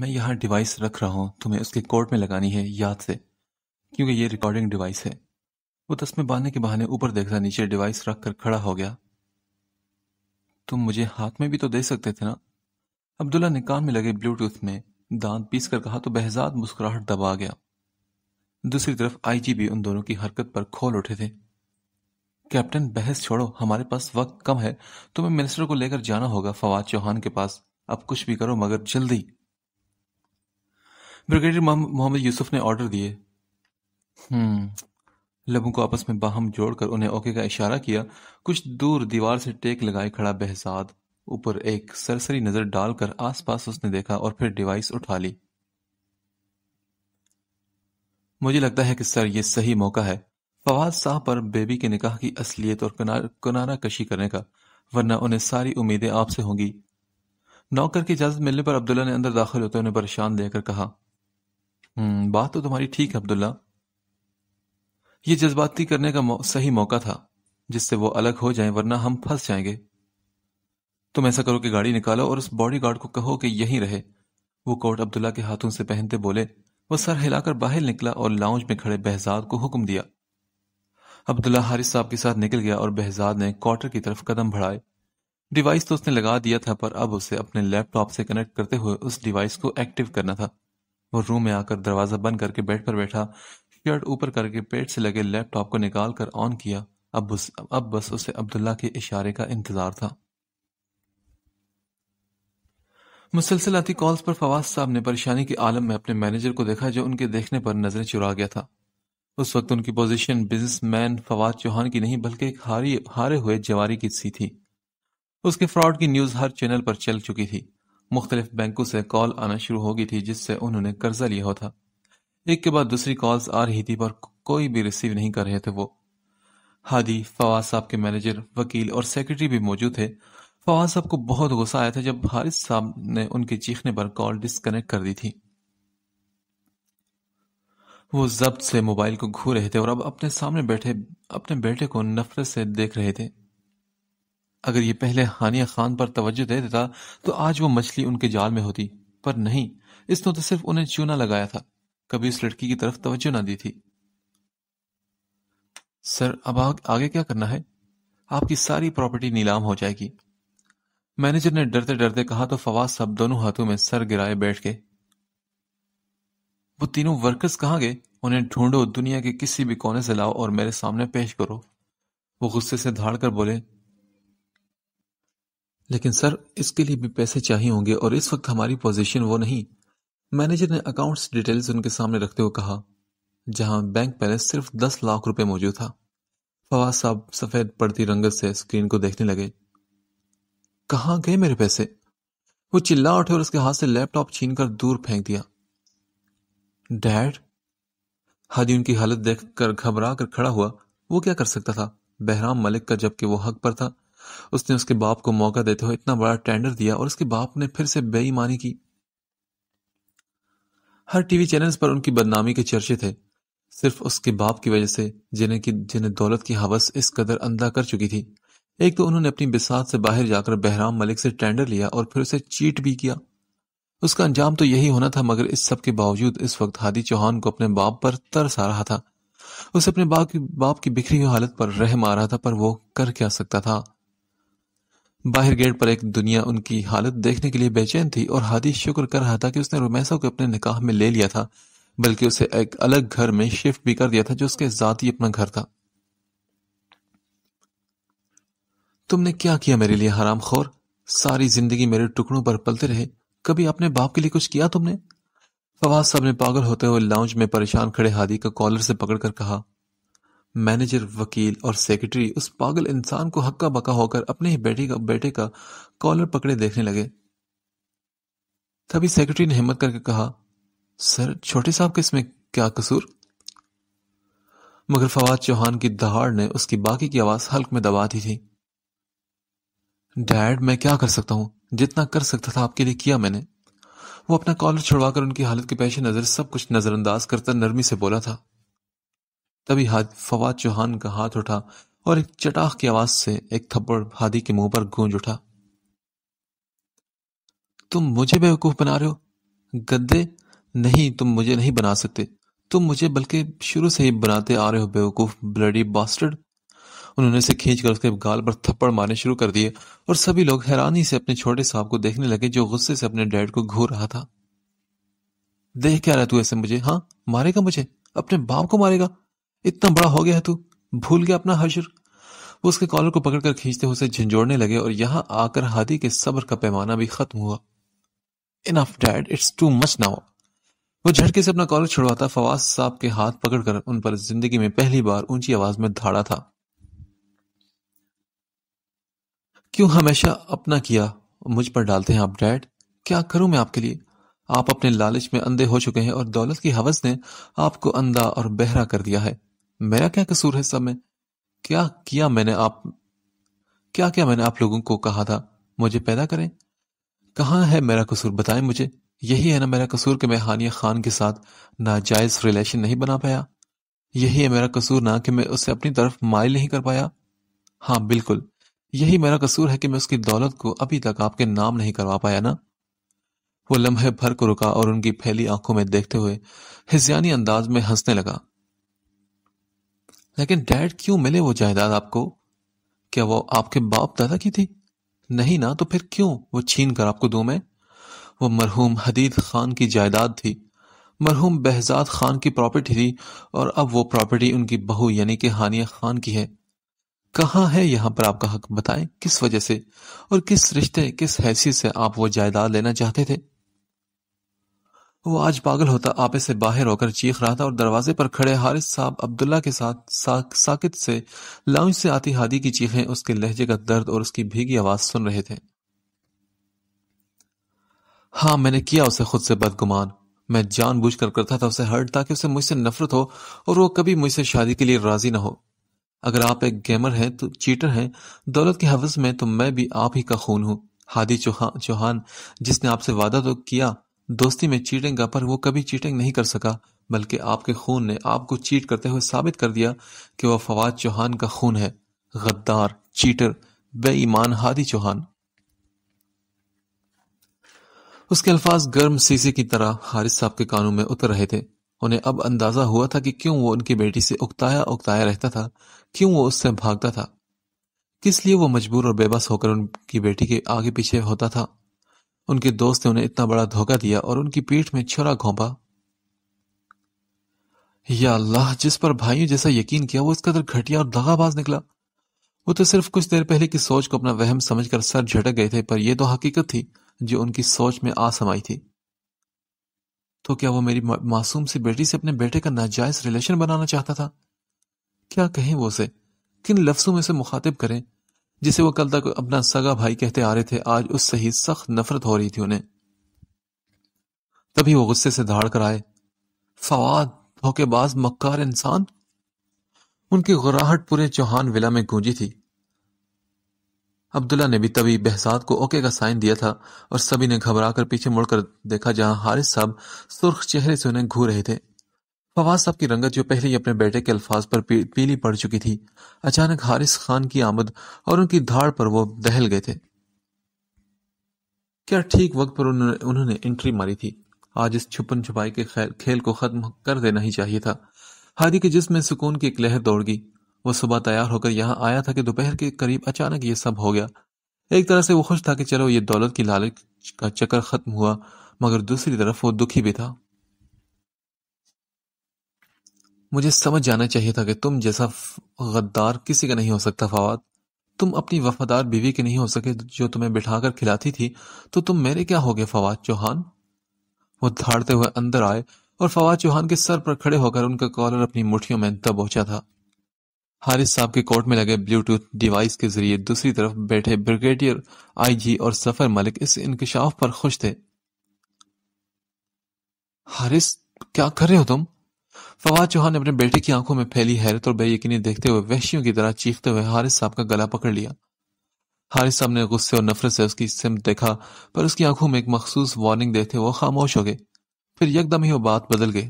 मैं यहाँ डिवाइस रख रहा हूँ तुम्हें उसके कोर्ट में लगानी है याद से क्योंकि ये रिकॉर्डिंग डिवाइस है वो तस्में बांधने के बहाने ऊपर देखता नीचे डिवाइस रख कर खड़ा हो गया तुम मुझे हाथ में भी तो दे सकते थे ना अब्दुल्ला ने कान में लगे ब्लूटूथ में दांत पीस कर कहा तो बहजाद मुस्कुराहट दबा गया दूसरी तरफ आईजी भी उन दोनों की हरकत पर खोल उठे थे कैप्टन बहस छोड़ो हमारे पास वक्त कम है तुम्हें मिनिस्टर को लेकर जाना होगा फवाद चौहान के पास अब कुछ भी करो मगर जल्दी ब्रिगेडियर मोहम्मद यूसुफ ने ऑर्डर दिए हम्म। लबों को आपस में बाहम जोड़कर उन्हें ओके का इशारा किया कुछ दूर दीवार से टेक लगाए खड़ा बहसाद ऊपर एक सरसरी नजर डालकर आसपास उसने देखा और फिर डिवाइस उठा ली मुझे लगता है कि सर यह सही मौका है फवाद शाह पर बेबी के निकाह की असलियत और कनारा कशी करने का वरना उन्हें सारी उम्मीदें आपसे होंगी नौकर की इजाजत मिलने पर अब्दुल्ला ने अंदर दाखिल होते उन्हें परेशान देकर कहा हम्म, बात तो तुम्हारी ठीक है अब्दुल्ला ये जज्बाती करने का मौ, सही मौका था जिससे वो अलग हो जाए वरना हम फंस जाएंगे तुम ऐसा करो कि गाड़ी निकालो और उस बॉडीगार्ड को कहो कि यहीं रहे वो कोट अब्दुल्ला के हाथों से पहनते बोले वह सर हिलाकर बाहर निकला और लाउंज में खड़े बहजाद को हुक्म दिया अब्दुल्ला हारिस साहब के साथ निकल गया और बहजाद ने क्वार्टर की तरफ कदम बढ़ाए डिवाइस तो उसने लगा दिया था पर अब उसे अपने लैपटॉप से कनेक्ट करते हुए उस डिवाइस को एक्टिव करना था वो रूम में आकर दरवाज़ा बंद करके बेड पर बैठा शर्ट ऊपर करके पेट से लगे लैपटॉप को निकाल कर ऑन किया अब बस अब बस उसे अब्दुल्ला के इशारे का इंतज़ार था मुसलसल आती कॉल्स पर फवाद साहब ने परेशानी के आलम में अपने मैनेजर को देखा जो उनके देखने पर नजरें चुरा गया था उस वक्त उनकी पोजीशन बिजनेसमैन फवाद चौहान की नहीं बल्कि एक हारी हारे हुए जवारी की सी थी उसके फ्रॉड की न्यूज़ हर चैनल पर चल चुकी थी मुख्तलिफ बैंकों से कॉल आना शुरू हो गई थी जिससे उन्होंने कर्जा लिया होता एक के बाद दूसरी कॉल्स आ रही थी पर कोई भी रिसीव नहीं कर रहे थे वो हादी फवाद साहब के मैनेजर वकील और सेक्रेटरी भी मौजूद थे फवाद साहब को बहुत गुस्सा आया था जब हारिस साहब ने उनके चीखने पर कॉल डिस्कनेक्ट कर दी थी वो जब्त से मोबाइल को घू रहे थे और अब अपने सामने बैठे अपने बेटे को नफरत से देख रहे थे अगर ये पहले हानिया खान पर तवज्जो दे देता तो आज वो मछली उनके जाल में होती पर नहीं इसने तो सिर्फ उन्हें चूना लगाया था कभी उस लड़की की तरफ तवज्जो ना दी थी सर अब आगे क्या करना है आपकी सारी प्रॉपर्टी नीलाम हो जाएगी मैनेजर ने डरते डरते कहा तो फवाद सब दोनों हाथों में सर गिराए बैठ गए वो तीनों वर्कर्स कहाँ गए उन्हें ढूंढो दुनिया के किसी भी कोने से लाओ और मेरे सामने पेश करो वो गुस्से से धाड़ कर बोले लेकिन सर इसके लिए भी पैसे चाहिए होंगे और इस वक्त हमारी पोजीशन वो नहीं मैनेजर ने अकाउंट्स डिटेल्स उनके सामने रखते हुए कहा जहां बैंक बैलेंस सिर्फ दस लाख रुपए मौजूद था फवाद साहब सफेद पड़ती रंगत से स्क्रीन को देखने लगे कहा गए मेरे पैसे वो चिल्ला उठे और उसके हाथ से लैपटॉप छीन कर दूर फेंक दिया डैड हादी उनकी हालत देख कर घबरा कर खड़ा हुआ वो क्या कर सकता था बहराम मलिक का जबकि वो हक पर था उसने उसके बाप को मौका देते हुए इतना बड़ा टेंडर दिया और उसके बाप ने फिर से बेईमानी की हर टीवी चैनल्स पर उनकी बदनामी के चर्चे थे सिर्फ उसके बाप की वजह से जिन्हें की जिन्हें दौलत की हवस इस कदर अंधा कर चुकी थी एक तो उन्होंने अपनी बिसात से बाहर जाकर बहराम मलिक से टेंडर लिया और फिर उसे चीट भी किया उसका अंजाम तो यही होना था मगर इस सब के बावजूद इस वक्त हादी चौहान को अपने बाप पर तरस आ रहा था उसे अपने बाप की बाप की बिखरी हुई हालत पर रहम आ रहा था पर वो कर क्या सकता था बाहर गेट पर एक दुनिया उनकी हालत देखने के लिए बेचैन थी और हादी शुक्र कर रहा था कि उसने रोमैसा को अपने निकाह में ले लिया था बल्कि उसे एक अलग घर में शिफ्ट भी कर दिया था जो उसके जाती अपना घर था तुमने क्या किया मेरे लिए हराम खोर सारी जिंदगी मेरे टुकड़ों पर पलते रहे कभी अपने बाप के लिए कुछ किया तुमने फवाद साहब ने पागल होते हुए लाउंज में परेशान खड़े हादी का कॉलर से पकड़कर कहा मैनेजर वकील और सेक्रेटरी उस पागल इंसान को हक्का बक्का होकर अपने ही बेटे का बेटे का कॉलर पकड़े देखने लगे तभी सेक्रेटरी ने हिम्मत करके कहा सर छोटे साहब का इसमें क्या कसूर मगर फवाद चौहान की दहाड़ ने उसकी बाकी की आवाज हल्क में दबा दी थी डैड मैं क्या कर सकता हूं जितना कर सकता था आपके लिए किया मैंने वो अपना कॉलर छुड़वाकर उनकी हालत के पेश नजर सब कुछ नजरअंदाज करता नरमी से बोला था तभी फवाद चौहान का हाथ उठा और एक चटाख की आवाज से एक थप्पड़ हादी के मुंह पर गूंज उठा तुम मुझे बेवकूफ बना रहे हो गद्दे नहीं तुम मुझे नहीं बना सकते तुम मुझे बल्कि शुरू से ही बनाते आ रहे हो बेवकूफ ब्लडी बास्टर्ड उन्होंने से खींचकर उसके गाल पर थप्पड़ मारने शुरू कर दिए और सभी लोग हैरानी से अपने छोटे साहब को देखने लगे जो गुस्से से अपने डैड को घूर रहा था देख क्या रहा तू ऐसे मुझे हाँ मारेगा मुझे अपने बाप को मारेगा इतना बड़ा हो गया है तू भूल गया अपना हजर वो उसके कॉलर को पकड़कर खींचते हुए झंझोड़ने लगे और यहां आकर हादी के सब्र का पैमाना भी खत्म हुआ इन dad it's too much now वो झटके से अपना कॉलर छुड़वाता फवाज साहब के हाथ पकड़कर उन पर जिंदगी में पहली बार ऊंची आवाज में धाड़ा था क्यों हमेशा अपना किया मुझ पर डालते हैं आप डैड क्या करूं मैं आपके लिए आप अपने लालच में अंधे हो चुके हैं और दौलत की हवस ने आपको अंधा और बहरा कर दिया है मेरा क्या कसूर है सब में क्या किया मैंने आप क्या क्या मैंने आप लोगों को कहा था मुझे पैदा करें कहाँ है मेरा कसूर बताएं मुझे यही है ना मेरा कसूर कि मैं हानिया खान के साथ नाजायज रिलेशन नहीं बना पाया यही है मेरा कसूर ना कि मैं उसे अपनी तरफ माइल नहीं कर पाया हाँ बिल्कुल यही मेरा कसूर है कि मैं उसकी दौलत को अभी तक आपके नाम नहीं करवा पाया ना वो लम्हे भर को रुका और उनकी फैली आंखों में देखते हुए हिजयानी अंदाज में हंसने लगा लेकिन डैड क्यों मिले वो जायदाद आपको क्या वो आपके बाप दादा की थी नहीं ना तो फिर क्यों वो छीन कर आपको दूं मैं वो मरहूम हदीद खान की जायदाद थी मरहूम बहजाद खान की प्रॉपर्टी थी और अब वो प्रॉपर्टी उनकी बहू यानी कि हानिया खान की है कहाँ है यहाँ पर आपका हक बताएं किस वजह से और किस रिश्ते किस हैसियत से आप वो जायदाद लेना चाहते थे वो आज पागल होता आपे से बाहर होकर चीख रहा था और दरवाजे पर खड़े हारिस साहब अब्दुल्ला के साथ साक, साकित से लाउंज से आती हादी की चीखें उसके लहजे का दर्द और उसकी भीगी आवाज सुन रहे थे हाँ मैंने किया उसे खुद से बदगुमान मैं जानबूझकर करता था उसे हर्ट ताकि उसे मुझसे नफरत हो और वो कभी मुझसे शादी के लिए राजी ना हो अगर आप एक गेमर हैं तो चीटर हैं दौलत के हवस में तो मैं भी आप ही का खून हूं हादी चौहान जिसने आपसे वादा तो किया दोस्ती में चीटिंग का पर वो कभी चीटिंग नहीं कर सका बल्कि आपके खून ने आपको चीट करते हुए साबित कर दिया कि वह फवाद चौहान का खून है गद्दार चीटर बेईमान हादी चौहान उसके अल्फाज गर्म सीसी की तरह हारिस साहब के कानों में उतर रहे थे उन्हें अब अंदाजा हुआ था कि क्यों वो उनकी बेटी से उकताया उकताया रहता था क्यों वो उससे भागता था किस लिए वो मजबूर और बेबस होकर उनकी बेटी के आगे पीछे होता था उनके दोस्त ने उन्हें इतना बड़ा धोखा दिया और उनकी पीठ में छुरा घोंपा या अल्लाह जिस पर भाइयों जैसा यकीन किया वो इस कदर घटिया और दगाबाज निकला वो तो सिर्फ कुछ देर पहले की सोच को अपना वहम समझकर सर झटक गए थे पर यह तो हकीकत थी जो उनकी सोच में आ समाई थी तो क्या वो मेरी मासूम सी बेटी से अपने बेटे का नाजायज रिलेशन बनाना चाहता था क्या कहें वो उसे किन लफ्जों में से मुखातिब करें जिसे वो कल तक अपना सगा भाई कहते आ रहे थे आज उससे ही सख्त नफरत हो रही थी उन्हें तभी वो गुस्से से धाड़ कर आए फवाद धोखेबाज मक्कार इंसान उनकी गुराहट पूरे चौहान विला में गूंजी थी अब्दुल्ला ने भी तभी बहसाद को ओके का साइन दिया था और सभी ने घबरा कर पीछे मुड़कर देखा जहां हारिस साहब सुर्ख चेहरे से उन्हें घूर रहे थे फवाद साहब की रंगत जो पहले ही अपने बेटे के अल्फाज पर पीली पड़ चुकी थी अचानक हारिस खान की आमद और उनकी धाड़ पर वो दहल गए थे क्या ठीक वक्त पर उन्होंने उन्होंने एंट्री मारी थी आज इस छुपन छुपाई के खेल को खत्म कर देना ही चाहिए था हादी के जिसमें सुकून की एक लहर दौड़ गई वो सुबह तैयार होकर यहाँ आया था कि दोपहर के करीब अचानक ये सब हो गया एक तरह से वो खुश था कि चलो ये दौलत की लालच का चक्कर खत्म हुआ मगर दूसरी तरफ वो दुखी भी था मुझे समझ जाना चाहिए था कि तुम जैसा गद्दार किसी का नहीं हो सकता फवाद तुम अपनी वफादार बीवी के नहीं हो सके जो तुम्हें बिठाकर खिलाती थी तो तुम मेरे क्या हो गए फवाद चौहान वो धाड़ते हुए अंदर आए और फवाद चौहान के सर पर खड़े होकर उनका कॉलर अपनी मुठियों में दबोचा था हारिस साहब के कोर्ट में लगे ब्लूटूथ डिवाइस के जरिए दूसरी तरफ बैठे ब्रिगेडियर आईजी और सफर मलिक इस इंकशाफ पर खुश थे हारिस क्या कर रहे हो तुम फवाद चौहान ने अपने बेटे की आंखों में फैली हैरत और बेयकीनी देखते हुए वहशियों की तरह चीखते हुए हारिस साहब का गला पकड़ लिया हारिस साहब ने गुस्से और नफरत से उसकी सिम देखा पर उसकी आंखों में एक मखसूस वार्निंग देते हुए खामोश हो गए फिर यकदम ही वो बात बदल गई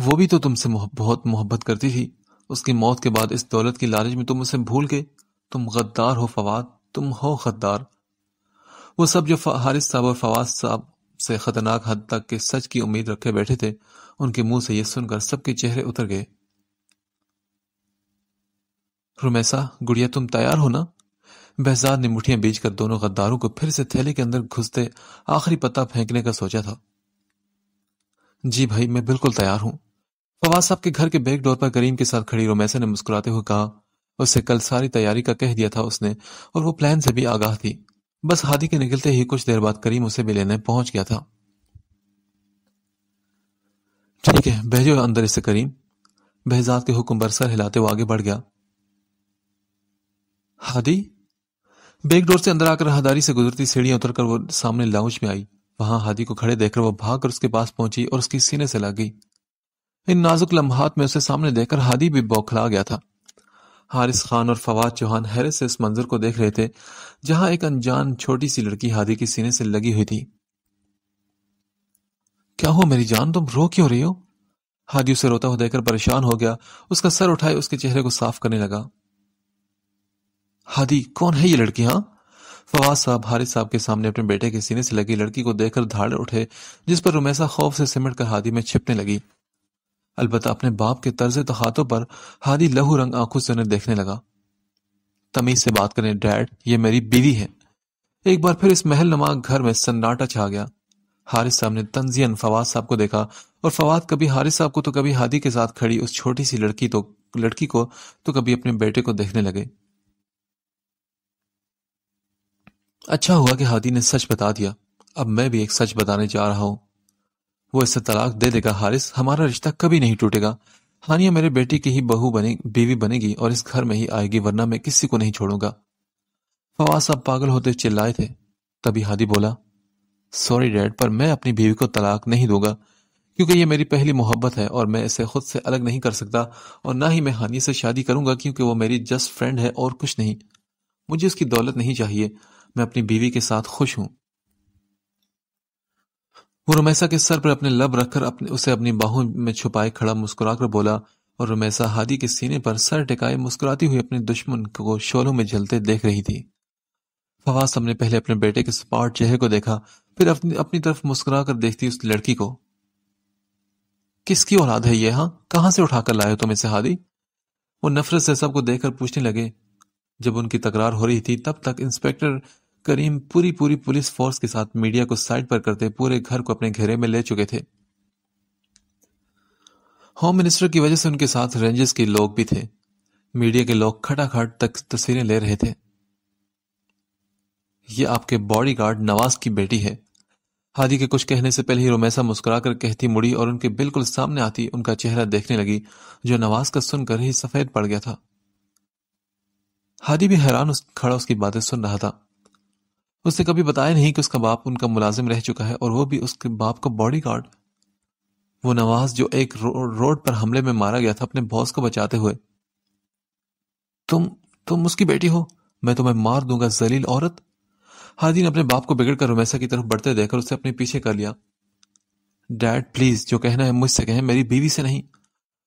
वो भी तो तुमसे बहुत मोहब्बत करती थी उसकी मौत के बाद इस दौलत की लालच में तुम उसे भूल गए तुम गद्दार हो फवाद तुम हो गद्दार वो सब जो हारिस साहब और फवाद साहब से खतरनाक हद तक के सच की उम्मीद रखे बैठे थे उनके मुंह से यह सुनकर सबके चेहरे उतर गए रुमैसा गुड़िया तुम तैयार हो ना बहजाद ने मुठियां बेचकर दोनों गद्दारों को फिर से थैले के अंदर घुसते आखिरी पत्ता फेंकने का सोचा था जी भाई मैं बिल्कुल तैयार हूं फवाद साहब के घर के बैक डोर पर करीम के साथ खड़ी रोमैसा ने मुस्कुराते हुए कहा उसे कल सारी तैयारी का कह दिया था उसने और वो प्लान से भी आगाह थी बस हादी के निकलते ही कुछ देर बाद करीम उसे लेने पहुंच गया था ठीक है भेजो अंदर इससे करीम बहजाद के हुक्म पर सर हिलाते हुए आगे बढ़ गया हादी बेगडोर डोर से अंदर आकर राहदारी से गुजरती सीढ़ियां उतरकर वो सामने लाउंज में आई वहां हादी को खड़े देखकर वो भागकर उसके पास पहुंची और उसकी सीने से लग गई इन नाजुक लम्हात में उसे सामने देखकर हादी भी बौखला गया था हारिस खान और फवाद चौहान हैरत से उस मंजर को देख रहे थे जहां एक अनजान छोटी सी लड़की हादी के सीने से लगी हुई थी क्या हो मेरी जान तुम रो क्यों रही हो हादी उसे रोता हुआ देखकर परेशान हो गया उसका सर उठाए उसके चेहरे को साफ करने लगा हादी कौन है ये लड़की हाँ फवाद साहब हारिस साहब के सामने अपने बेटे के सीने से लगी लड़की को देखकर धाड़ उठे जिस पर रोमैसा खौफ से सिमट कर हादी में छिपने लगी अलबत् अपने बाप के तर्ज तखातों तो पर हादी लहू रंग आंखों से उन्हें देखने लगा तमीज से बात करें डैड ये मेरी बीवी है एक बार फिर इस महल नमा घर में सन्नाटा छा गया हारिस साहब ने तंजियन फवाद साहब को देखा और फवाद कभी हारिस साहब को तो कभी हादी के साथ खड़ी उस छोटी सी लड़की तो लड़की को तो कभी अपने बेटे को देखने लगे अच्छा हुआ कि हादी ने सच बता दिया अब मैं भी एक सच बताने जा रहा हूं वो इसे तलाक दे देगा हारिस हमारा रिश्ता कभी नहीं टूटेगा हानिया मेरे बेटी की ही बहू बने बीवी बनेगी और इस घर में ही आएगी वरना मैं किसी को नहीं छोड़ूंगा फवाद साहब पागल होते चिल्लाए थे तभी हादी बोला सॉरी डैड पर मैं अपनी बीवी को तलाक नहीं दूंगा क्योंकि ये मेरी पहली मोहब्बत है और मैं इसे खुद से अलग नहीं कर सकता और ना ही मैं हानिया से शादी करूंगा क्योंकि वो मेरी जस्ट फ्रेंड है और कुछ नहीं मुझे उसकी दौलत नहीं चाहिए मैं अपनी बीवी के साथ खुश हूं वो रुमैसा के सर पर अपने लब रखकर अपने उसे अपनी बाहों में छुपाए खड़ा मुस्कुराकर बोला और रुमैसा हादी के सीने पर सर टिकाए मुस्कुराती हुई अपने दुश्मन को शोलों में झलते देख रही थी फवाद सबने पहले अपने बेटे के सपाट चेहरे को देखा फिर अपनी अपनी तरफ मुस्कुरा कर देखती उस लड़की को किसकी औलाद है यह हाँ कहां से उठाकर लाए हो तुम इसे हादी वो नफरत से सबको देखकर पूछने लगे जब उनकी तकरार हो रही थी तब तक इंस्पेक्टर करीम पूरी पूरी पुलिस फोर्स के साथ मीडिया को साइड पर करते पूरे घर को अपने घेरे में ले चुके थे होम मिनिस्टर की वजह से उनके साथ रेंजेस के लोग भी थे मीडिया के लोग खटाखट तक तस्वीरें ले रहे थे ये आपके बॉडीगार्ड नवाज की बेटी है हादी के कुछ कहने से पहले ही रोमैसा मुस्कुरा कर कहती मुड़ी और उनके बिल्कुल सामने आती उनका चेहरा देखने लगी जो नवाज का सुनकर ही सफेद पड़ गया था हादी भी हैरान उस खड़ा उसकी बातें सुन रहा था उसने कभी बताया नहीं कि उसका बाप उनका मुलाजिम रह चुका है और वो भी उसके बाप का बॉडी गार्ड वो नवाज जो एक रो, रोड पर हमले में मारा गया था अपने बॉस को बचाते हुए तुम तुम उसकी बेटी हो मैं तुम्हें मार दूंगा जलील औरत हादी ने अपने बाप को बिगड़ कर रुमैसा की तरफ बढ़ते देखकर उसे अपने पीछे कर लिया डैड प्लीज जो कहना है मुझसे कहें मेरी बीवी से नहीं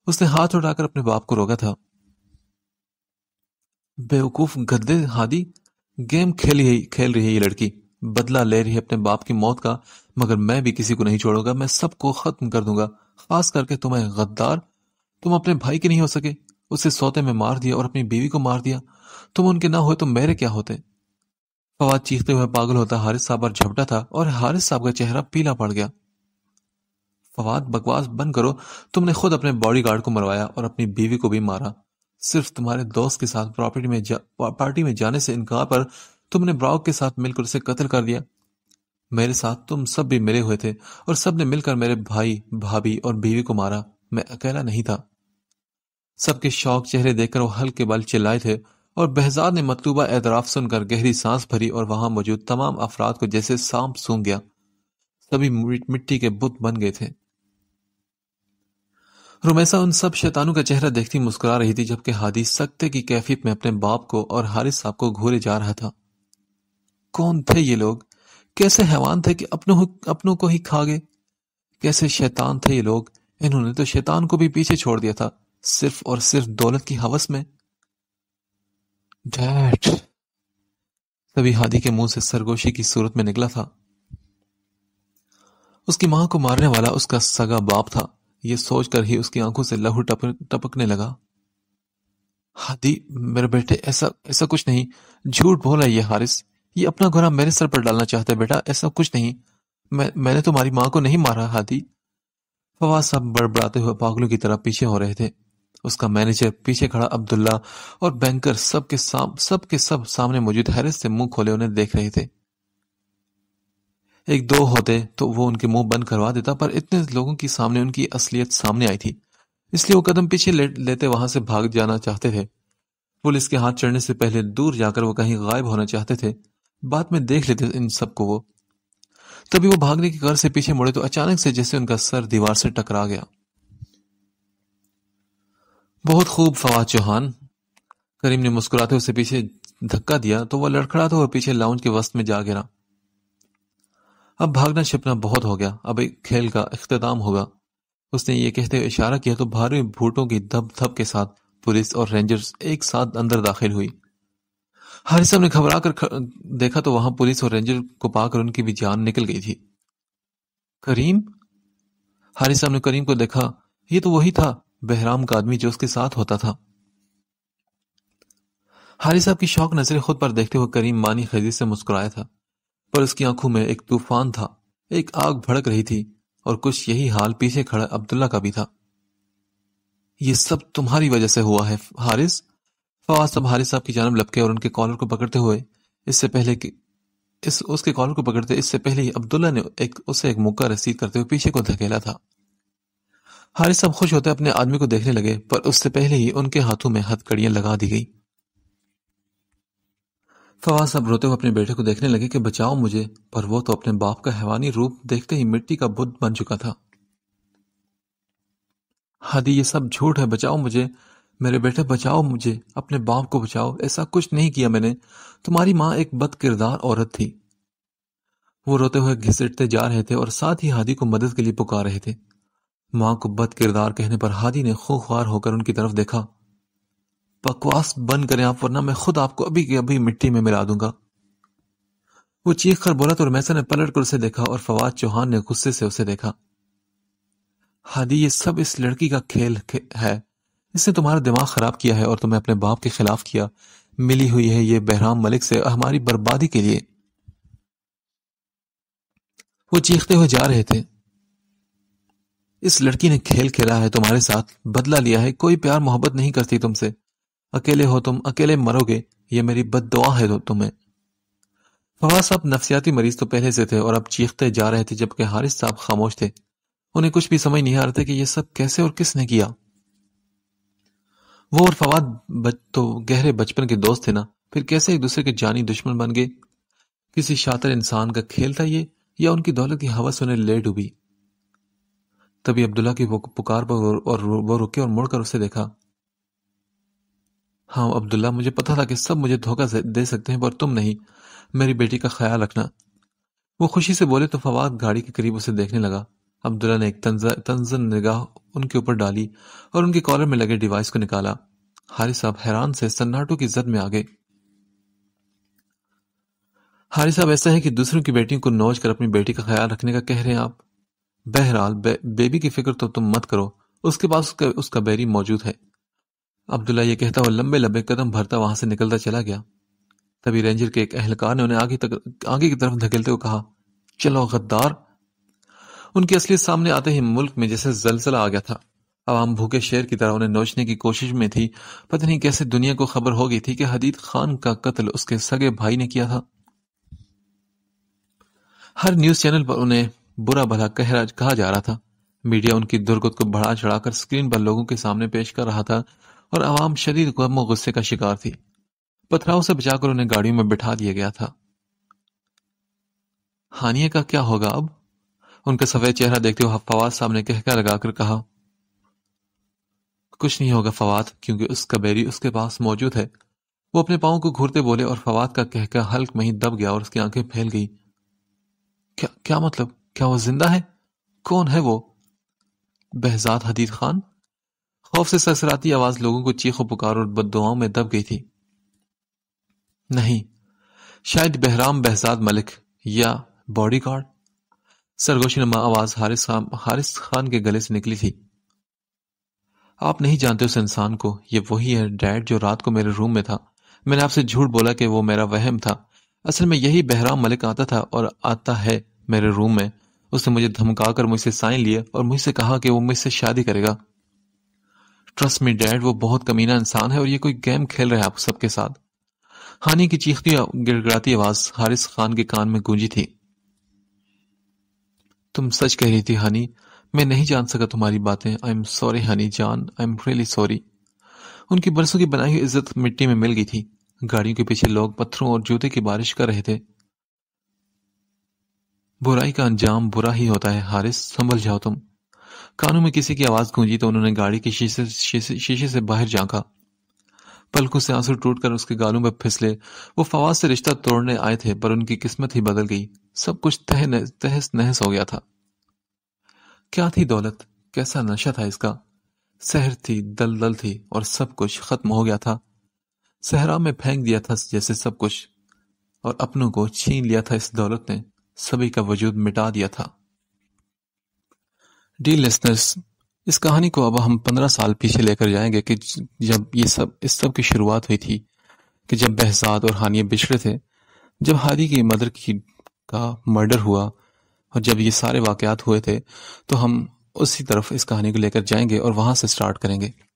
उसने हाथ उठाकर अपने बाप को रोका था बेवकूफ गद्दे हादी गेम खेली रही खेल रही है ये लड़की बदला ले रही है अपने बाप की मौत का मगर मैं भी किसी को नहीं छोड़ूंगा मैं सबको खत्म कर दूंगा खास करके तुम्हें गद्दार तुम अपने भाई के नहीं हो सके उसे सोते में मार दिया और अपनी बीवी को मार दिया तुम उनके ना हो तो मेरे क्या होते फवाद चीखते हुए पागल होता हारिस साहब पर झपटा था और हारिस साहब का चेहरा पीला पड़ गया फवाद बकवास बंद करो तुमने खुद अपने बॉडीगार्ड को मरवाया और अपनी बीवी को भी मारा सिर्फ तुम्हारे दोस्त के साथ पार्टी में जाने से इनकार पर तुमने ब्राउक के साथ मिलकर उसे कत्ल कर दिया मेरे साथ तुम सब भी मिले हुए थे और सब ने मिलकर मेरे भाई भाभी और बीवी को मारा मैं अकेला नहीं था सबके शौक चेहरे देखकर वो हल्के बल चिल्लाए थे और बहजाद ने मतलूबा एतराफ़ सुनकर गहरी सांस भरी और वहां मौजूद तमाम अफराद को जैसे सांप सूंघ गया सभी मिट्टी के बुत बन गए थे रुमैसा उन सब शैतानों का चेहरा देखती मुस्कुरा रही थी जबकि हादी सख्ते की कैफियत में अपने बाप को और हारिस साहब को घूरे जा रहा था कौन थे ये लोग कैसे हैवान थे कि अपनों अपनों को ही खा गए कैसे शैतान थे ये लोग इन्होंने तो शैतान को भी पीछे छोड़ दिया था सिर्फ और सिर्फ दौलत की हवस में डैड तभी हादी के मुंह से सरगोशी की सूरत में निकला था उसकी मां को मारने वाला उसका सगा बाप था ये सोचकर ही उसकी आंखों से लहू टप टपकने लगा हादी मेरे बेटे ऐसा ऐसा कुछ नहीं झूठ बोल रही है ये हारिस ये अपना गुनाह मेरे सर पर डालना चाहते बेटा ऐसा कुछ नहीं मैं मैंने तुम्हारी माँ को नहीं मारा हादी फवाद साहब बड़बड़ाते हुए पागलों की तरह पीछे हो रहे थे उसका मैनेजर पीछे खड़ा अब्दुल्ला और बैंकर सबके सब सबके सब सामने मौजूद हैरिस से मुंह खोले उन्हें देख रहे थे एक दो होते तो वो उनके मुंह बंद करवा देता पर इतने लोगों के सामने उनकी असलियत सामने आई थी इसलिए वो कदम पीछे ले, लेते वहां से भाग जाना चाहते थे पुलिस के हाथ चढ़ने से पहले दूर जाकर वो कहीं गायब होना चाहते थे बाद में देख लेते इन सबको वो तभी वो भागने की घर से पीछे मुड़े तो अचानक से जैसे उनका सर दीवार से टकरा गया बहुत खूब फवाद चौहान करीम ने मुस्कुराते उसे पीछे धक्का दिया तो वह लड़खड़ा था और पीछे लाउंज के वस्त में जा गिरा अब भागना छिपना बहुत हो गया अब एक खेल का अख्ताम होगा उसने ये कहते हुए इशारा किया तो भारी भूटों की धप धप के साथ पुलिस और रेंजर्स एक साथ अंदर दाखिल हुई हारिस ने घबरा कर देखा तो वहां पुलिस और रेंजर को पाकर उनकी भी जान निकल गई थी करीम हारिस ने करीम को देखा ये तो वही था बहराम का आदमी जो उसके साथ होता था हारी साहब की शौक नजरें खुद पर देखते हुए करीम मानी खजी से मुस्कुराया था पर उसकी आंखों में एक तूफान था एक आग भड़क रही थी और कुछ यही हाल पीछे खड़ा अब्दुल्ला का भी था यह सब तुम्हारी वजह से हुआ है हारिस फवाद साहब हारिस साहब की जानब लपके और उनके कॉलर को पकड़ते हुए इससे पहले कि इस उसके कॉलर को पकड़ते इससे पहले ही अब्दुल्ला ने एक उसे एक मौका रसीद करते हुए पीछे को धकेला था हारिस साहब खुश होते अपने आदमी को देखने लगे पर उससे पहले ही उनके हाथों में हथकड़ियां लगा दी गई फवाद साहब रोते हुए अपने बेटे को देखने लगे कि बचाओ मुझे पर वो तो अपने बाप का हैवानी रूप देखते ही मिट्टी का बुद्ध बन चुका था हादी ये सब झूठ है बचाओ मुझे मेरे बेटे बचाओ मुझे अपने बाप को बचाओ ऐसा कुछ नहीं किया मैंने तुम्हारी माँ एक बद किरदार औरत थी वो रोते हुए घिसटते जा रहे थे और साथ ही हादी को मदद के लिए पुकार रहे थे माँ को बद किरदार कहने पर हादी ने खूखार होकर उनकी तरफ देखा बकवास बंद करें आप वरना मैं खुद आपको अभी के अभी मिट्टी में मिला दूंगा वो चीख कर बोला तो मैसा ने पलट कर उसे देखा और फवाद चौहान ने गुस्से से उसे देखा हादी ये सब इस लड़की का खेल है इसने तुम्हारा दिमाग खराब किया है और तुम्हें अपने बाप के खिलाफ किया मिली हुई है ये बहराम मलिक से हमारी बर्बादी के लिए वो चीखते हुए जा रहे थे इस लड़की ने खेल खेला है तुम्हारे साथ बदला लिया है कोई प्यार मोहब्बत नहीं करती तुमसे अकेले हो तुम अकेले मरोगे ये मेरी दुआ है तो तुम्हें फवाद साहब नफसियाती मरीज तो पहले से थे और अब चीखते जा रहे थे जबकि हारिस साहब खामोश थे उन्हें कुछ भी समझ नहीं आ रहा था कि यह सब कैसे और किसने किया वो और फवाद बच तो गहरे बचपन के दोस्त थे ना फिर कैसे एक दूसरे के जानी दुश्मन बन गए किसी शातर इंसान का खेल था ये या उनकी दौलत की हवस उन्हें ले डूबी तभी अब्दुल्ला की वो पुकार पर और वो रुके और मुड़कर उसे देखा हाँ अब्दुल्ला मुझे पता था कि सब मुझे धोखा दे सकते हैं पर तुम नहीं मेरी बेटी का ख्याल रखना वो खुशी से बोले तो फवाद गाड़ी के करीब उसे देखने लगा अब्दुल्ला ने एक तंजन निगाह उनके ऊपर डाली और उनके कॉलर में लगे डिवाइस को निकाला हारिस साहब हैरान से सन्नाटों की जद में आ गए हारिस साहब ऐसा है कि दूसरों की बेटियों को नोच कर अपनी बेटी का ख्याल रखने का कह रहे हैं आप बहरहाल बे, बेबी की फिक्र तो तुम मत करो उसके पास उसका, उसका बैरी मौजूद है अब्दुल्ला ये कहता हुआ लंबे लंबे कदम भरता वहां से निकलता चला गया तभी रेंजर के एक अहलकार ने उन्हें आगे तक आगे की तरफ धकेलते हुए कहा चलो गद्दार उनके असली सामने आते ही मुल्क में जैसे जलसला आ गया था आवाम भूखे शेर की तरह उन्हें नोचने की कोशिश में थी पता नहीं कैसे दुनिया को खबर हो गई थी कि हदीद खान का कत्ल उसके सगे भाई ने किया था हर न्यूज चैनल पर उन्हें बुरा भला कह कहा जा रहा था मीडिया उनकी दुर्गत को बढ़ा चढ़ाकर स्क्रीन पर लोगों के सामने पेश कर रहा था और आवाम शदीद गम व गुस्से का शिकार थी पथराव से बचाकर उन्हें गाड़ियों में बिठा दिया गया था हानिया का क्या होगा अब उनका सफेद चेहरा देखते हुए फवाद साहब ने कहका लगाकर कहा कुछ नहीं होगा फवाद क्योंकि उसका कबेरी उसके पास मौजूद है वो अपने पाओं को घूरते बोले और फवाद का कहका हल्क में ही दब गया और उसकी आंखें फैल गई क्या क्या मतलब क्या वो जिंदा है कौन है वो बहजाद हदीद खान खौफ से सरसराती आवाज लोगों को चीखों पुकार और बददुआओं में दब गई थी नहीं शायद बहराम बहजाद मलिक या बॉडी गार्ड सरगोशी नमा आवाज हारिस खान हारिस खान के गले से निकली थी आप नहीं जानते उस इंसान को ये वही है डैड जो रात को मेरे रूम में था मैंने आपसे झूठ बोला कि वो मेरा वहम था असल में यही बहराम मलिक आता था और आता है मेरे रूम में उसने मुझे धमका कर मुझसे साइन लिया और मुझसे कहा कि वो मुझसे शादी करेगा ट्रस्ट मी डैड वो बहुत कमीना इंसान है और ये कोई गेम खेल रहा है आप सबके साथ हानि की चीखती गिड़गड़ाती आवाज हारिस खान के कान में गूंजी थी तुम सच कह रही थी हानि मैं नहीं जान सका तुम्हारी बातें आई एम सॉरी हनी जान आई एम रियली सॉरी उनकी बरसों की बनाई हुई इज्जत मिट्टी में मिल गई थी गाड़ियों के पीछे लोग पत्थरों और जूते की बारिश कर रहे थे बुराई का अंजाम बुरा ही होता है हारिस संभल जाओ तुम कानों में किसी की आवाज गूंजी तो उन्होंने गाड़ी के शीशे शीशे, से बाहर झांका पलकों से आंसू टूटकर उसके गालों में फिसले वो फवाद से रिश्ता तोड़ने आए थे पर उनकी किस्मत ही बदल गई सब कुछ तह तहस नहस हो गया था क्या थी दौलत कैसा नशा था इसका शहर थी दल दल थी और सब कुछ खत्म हो गया था सहरा में फेंक दिया था जैसे सब कुछ और अपनों को छीन लिया था इस दौलत ने सभी का वजूद मिटा दिया था डी लिसनर्स इस कहानी को अब हम पंद्रह साल पीछे लेकर जाएंगे कि जब ये सब इस सब की शुरुआत हुई थी कि जब बहजाद और हानिया बिछड़े थे जब हादी की मदर की का मर्डर हुआ और जब ये सारे वाकयात हुए थे तो हम उसी तरफ इस कहानी को लेकर जाएंगे और वहाँ से स्टार्ट करेंगे